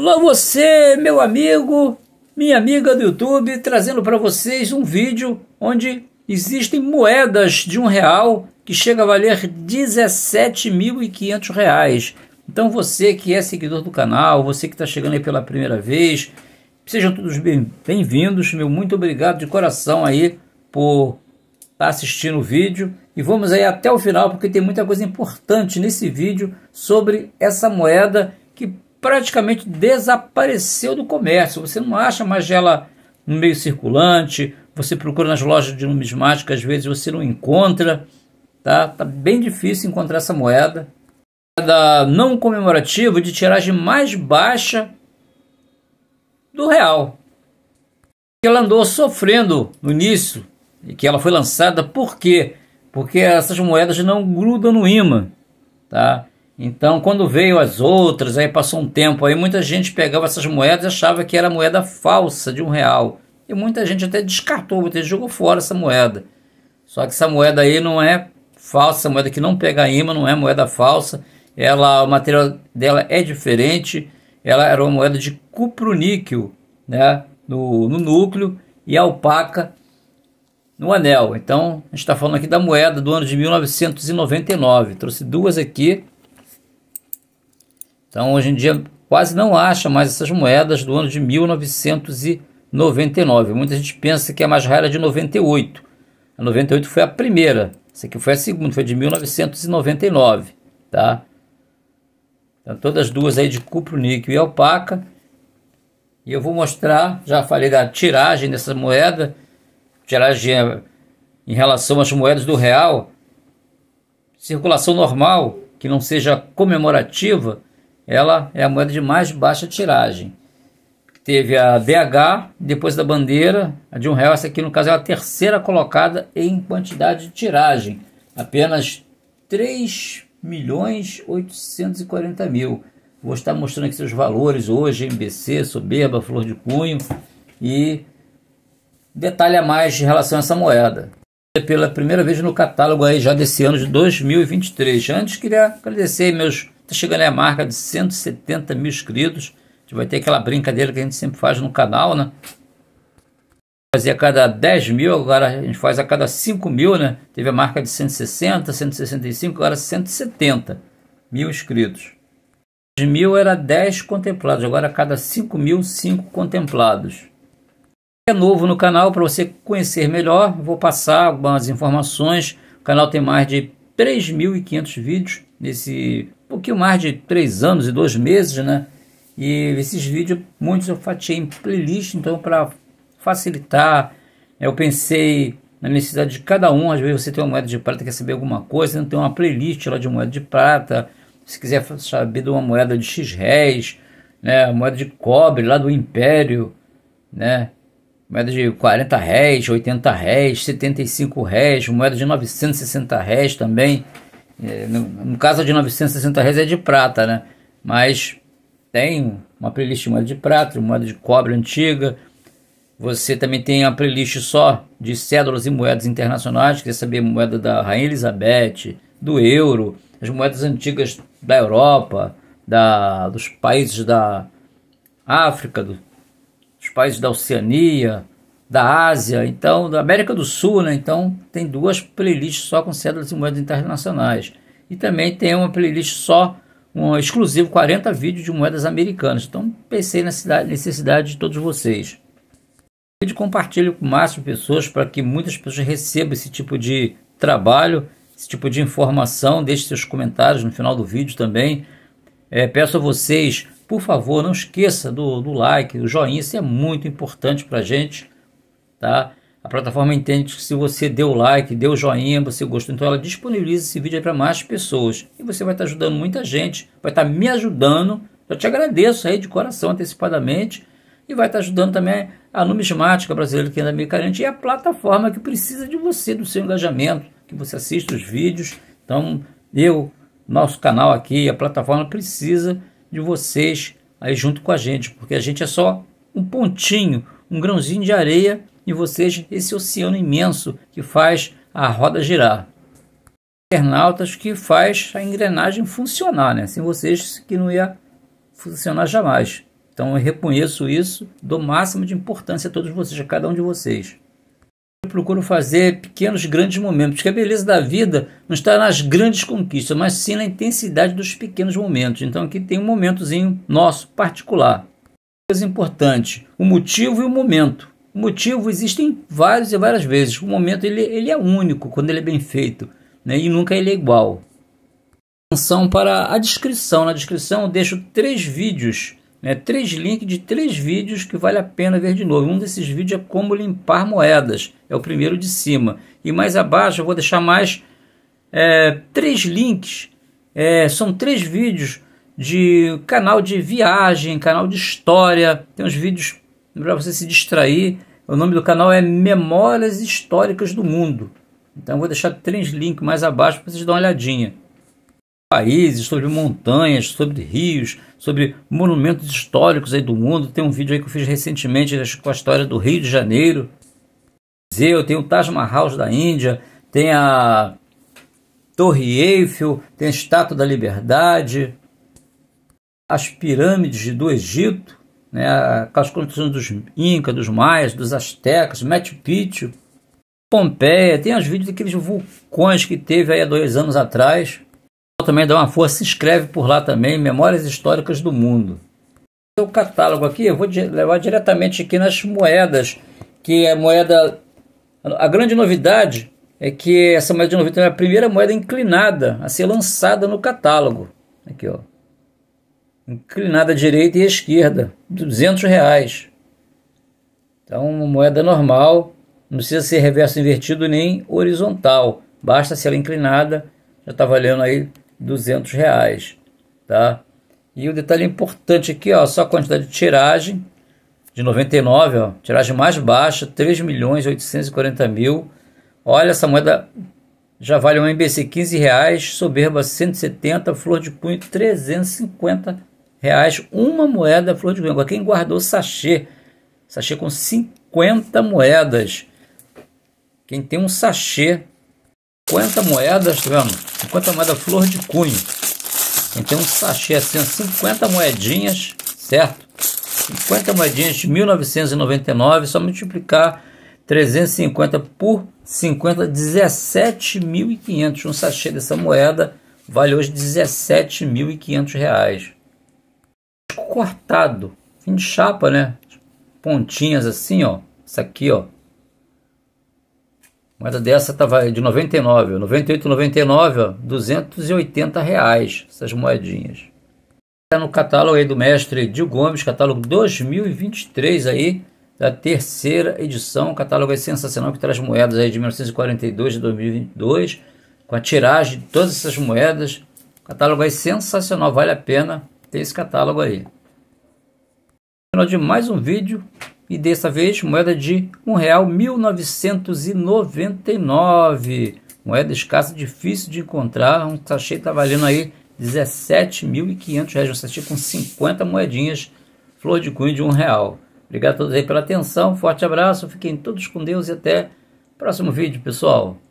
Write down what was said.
Olá você, meu amigo, minha amiga do YouTube, trazendo para vocês um vídeo onde existem moedas de um real que chega a valer R$ 17.500. Então você que é seguidor do canal, você que está chegando aí pela primeira vez, sejam todos bem-vindos, meu muito obrigado de coração aí por estar tá assistindo o vídeo e vamos aí até o final porque tem muita coisa importante nesse vídeo sobre essa moeda praticamente desapareceu do comércio. Você não acha mais ela no meio circulante, você procura nas lojas de numismática, às vezes você não encontra. Tá, tá bem difícil encontrar essa moeda. Da não comemorativa de tiragem mais baixa do real. ela andou sofrendo no início e que ela foi lançada por quê? Porque essas moedas não grudam no ímã, tá? Então, quando veio as outras, aí passou um tempo, aí muita gente pegava essas moedas e achava que era moeda falsa de um real. E muita gente até descartou, até jogou fora essa moeda. Só que essa moeda aí não é falsa, moeda que não pega imã, não é moeda falsa. Ela, o material dela é diferente. Ela era uma moeda de cuproníquel, né, no, no núcleo e alpaca no anel. Então, a gente está falando aqui da moeda do ano de 1999. Trouxe duas aqui então, hoje em dia, quase não acha mais essas moedas do ano de 1999. Muita gente pensa que a é mais rara é de 98. A 98 foi a primeira. Essa aqui foi a segunda, foi de 1999, tá? Então, todas as duas aí de cupro, níquel e alpaca. E eu vou mostrar, já falei da tiragem dessa moeda, tiragem em relação às moedas do real, circulação normal, que não seja comemorativa, ela é a moeda de mais baixa tiragem. Teve a DH, depois da bandeira, a de um real. Essa aqui, no caso, é a terceira colocada em quantidade de tiragem. Apenas 3 milhões 840 mil. Vou estar mostrando aqui seus valores hoje, MBC, Soberba, Flor de Cunho e a mais em relação a essa moeda. Pela primeira vez no catálogo aí já desse ano de 2023. Antes queria agradecer meus Tá chegando a marca de 170 mil inscritos. A gente vai ter aquela brincadeira que a gente sempre faz no canal, né? Fazia a cada 10 mil, agora a gente faz a cada 5 mil, né? Teve a marca de 160, 165, agora 170 mil inscritos. 10 mil era 10 contemplados, agora a cada 5 mil, 5 contemplados. É novo no canal, para você conhecer melhor, vou passar algumas informações. O canal tem mais de 3.500 vídeos nesse pouquinho mais de três anos e dois meses, né? E esses vídeos, muitos eu fatiei em playlist, então para facilitar, eu pensei na necessidade de cada um. Às vezes você tem uma moeda de prata, quer saber alguma coisa, então tem uma playlist lá de moeda de prata. Se quiser saber de uma moeda de X réis, né? Moeda de cobre lá do Império, né? Moeda de 40 réis, 80 réis, 75 réis, moeda de 960 réis também. É, no, no caso de 960 reais é de prata, né? Mas tem uma playlist de moeda de prata, moeda de cobre antiga. Você também tem uma playlist só de cédulas e moedas internacionais, quer saber moeda da Rainha Elizabeth, do euro, as moedas antigas da Europa, da, dos países da África, do, dos países da Oceania, da Ásia, então da América do Sul, né? Então tem duas playlists só com cédulas e moedas internacionais. E também tem uma playlist só, um exclusivo 40 vídeos de moedas americanas. Então pensei na cidade, necessidade de todos vocês. E compartilho compartilhe com o máximo de pessoas para que muitas pessoas recebam esse tipo de trabalho, esse tipo de informação. Deixe seus comentários no final do vídeo também. É, peço a vocês, por favor, não esqueça do, do like, do joinha, isso é muito importante para a gente tá? A plataforma entende que se você deu like, deu joinha, você gostou, então ela disponibiliza esse vídeo para mais pessoas. E você vai estar tá ajudando muita gente, vai estar tá me ajudando. Eu te agradeço aí de coração antecipadamente e vai estar tá ajudando também a numismática brasileira que ainda é meio carente e a plataforma que precisa de você, do seu engajamento, que você assista os vídeos. Então, eu, nosso canal aqui, a plataforma precisa de vocês aí junto com a gente, porque a gente é só um pontinho, um grãozinho de areia e vocês esse oceano imenso que faz a roda girar. Internautas que faz a engrenagem funcionar, né? Sem vocês que não ia funcionar jamais. Então eu reconheço isso, dou máximo de importância a todos vocês, a cada um de vocês. Eu procuro fazer pequenos, grandes momentos, que a beleza da vida não está nas grandes conquistas, mas sim na intensidade dos pequenos momentos. Então aqui tem um momentozinho nosso particular. Coisa importante, o motivo e o momento. Motivo existem vários e várias vezes. O momento ele, ele é único quando ele é bem feito né? e nunca ele é igual. Atenção para a descrição. Na descrição eu deixo três vídeos, né? três links de três vídeos que vale a pena ver de novo. Um desses vídeos é como limpar moedas, é o primeiro de cima. E mais abaixo eu vou deixar mais é, três links. É, são três vídeos de canal de viagem, canal de história. Tem uns vídeos para você se distrair, o nome do canal é Memórias Históricas do Mundo. Então vou deixar três links mais abaixo para vocês dar uma olhadinha. Países, sobre montanhas, sobre rios, sobre monumentos históricos aí do mundo. Tem um vídeo aí que eu fiz recentemente com a história do Rio de Janeiro. Museu, tem o Taj Mahal da Índia, tem a Torre Eiffel, tem a Estátua da Liberdade, as pirâmides do Egito né, aquelas construções dos incas, dos Maias, dos Aztecas, Machu Picchu, Pompeia, tem os vídeos daqueles vulcões que teve aí há dois anos atrás. Também dá uma força, se inscreve por lá também, Memórias Históricas do Mundo. O catálogo aqui eu vou levar diretamente aqui nas moedas, que é moeda... A grande novidade é que essa moeda de 90 é a primeira moeda inclinada a ser lançada no catálogo. Aqui, ó inclinada à direita e à esquerda, 200 reais. Então, uma moeda normal, não precisa ser reverso invertido nem horizontal, basta se ela é inclinada, já está valendo aí 200 reais, tá? E o um detalhe importante aqui, ó, só a quantidade de tiragem de 99, ó, tiragem mais baixa, 3 milhões 840 mil. Olha, essa moeda já vale um MBC 15 reais, soberba 170, flor de punho 350 reais uma moeda flor de agora Quem guardou sachê, sachê com 50 moedas. Quem tem um sachê, 50 moedas, tá vendo? 50 moedas flor de cunho. Quem tem um sachê assim, 50 moedinhas, certo? 50 moedinhas de 1999, só multiplicar 350 por 50, 17.500. Um sachê dessa moeda vale hoje 17.500 reais cortado, fim de chapa, né? Pontinhas assim, ó. Essa aqui, ó. Moeda dessa tava de 99, 98, 99, ó, 280 reais essas moedinhas. Tá no catálogo aí do mestre Edil Gomes, catálogo 2023 aí, da terceira edição, catálogo é sensacional que traz moedas aí de 1942 e 2022, com a tiragem de todas essas moedas. Catálogo é sensacional, vale a pena ter esse catálogo aí final de mais um vídeo e dessa vez moeda de um real 1999 moeda escassa difícil de encontrar um sachê está valendo aí 17.500 reais um sachê com 50 moedinhas flor de cunho de um real obrigado a todos aí pela atenção forte abraço fiquem todos com Deus e até próximo vídeo pessoal